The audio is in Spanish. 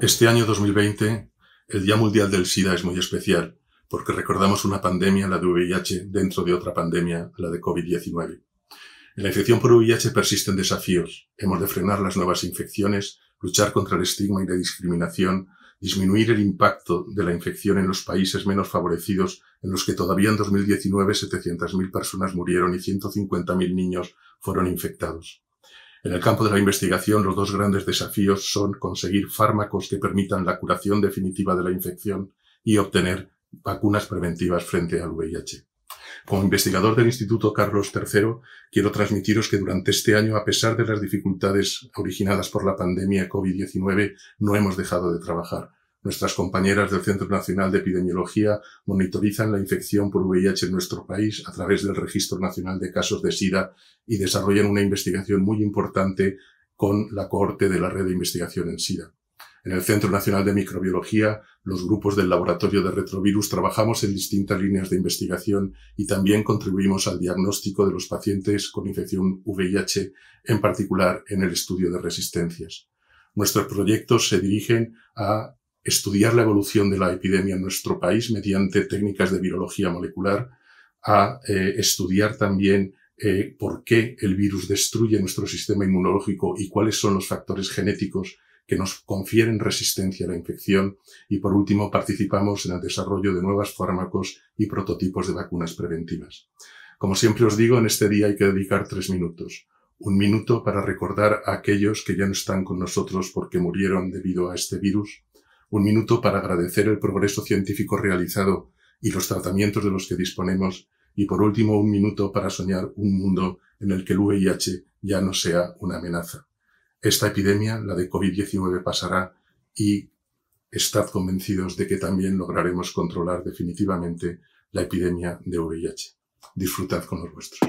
Este año 2020, el Día Mundial del SIDA es muy especial porque recordamos una pandemia, la de VIH, dentro de otra pandemia, la de COVID-19. En la infección por VIH persisten desafíos. Hemos de frenar las nuevas infecciones, luchar contra el estigma y la discriminación, disminuir el impacto de la infección en los países menos favorecidos, en los que todavía en 2019 700.000 personas murieron y 150.000 niños fueron infectados. En el campo de la investigación, los dos grandes desafíos son conseguir fármacos que permitan la curación definitiva de la infección y obtener vacunas preventivas frente al VIH. Como investigador del Instituto Carlos III, quiero transmitiros que durante este año, a pesar de las dificultades originadas por la pandemia COVID-19, no hemos dejado de trabajar. Nuestras compañeras del Centro Nacional de Epidemiología monitorizan la infección por VIH en nuestro país a través del Registro Nacional de Casos de SIDA y desarrollan una investigación muy importante con la cohorte de la Red de Investigación en SIDA. En el Centro Nacional de Microbiología, los grupos del Laboratorio de Retrovirus trabajamos en distintas líneas de investigación y también contribuimos al diagnóstico de los pacientes con infección VIH, en particular en el estudio de resistencias. Nuestros proyectos se dirigen a estudiar la evolución de la epidemia en nuestro país mediante técnicas de virología molecular, a eh, estudiar también eh, por qué el virus destruye nuestro sistema inmunológico y cuáles son los factores genéticos que nos confieren resistencia a la infección y por último participamos en el desarrollo de nuevos fármacos y prototipos de vacunas preventivas. Como siempre os digo, en este día hay que dedicar tres minutos. Un minuto para recordar a aquellos que ya no están con nosotros porque murieron debido a este virus un minuto para agradecer el progreso científico realizado y los tratamientos de los que disponemos, y por último un minuto para soñar un mundo en el que el VIH ya no sea una amenaza. Esta epidemia, la de COVID-19, pasará y estad convencidos de que también lograremos controlar definitivamente la epidemia de VIH. Disfrutad con los vuestros.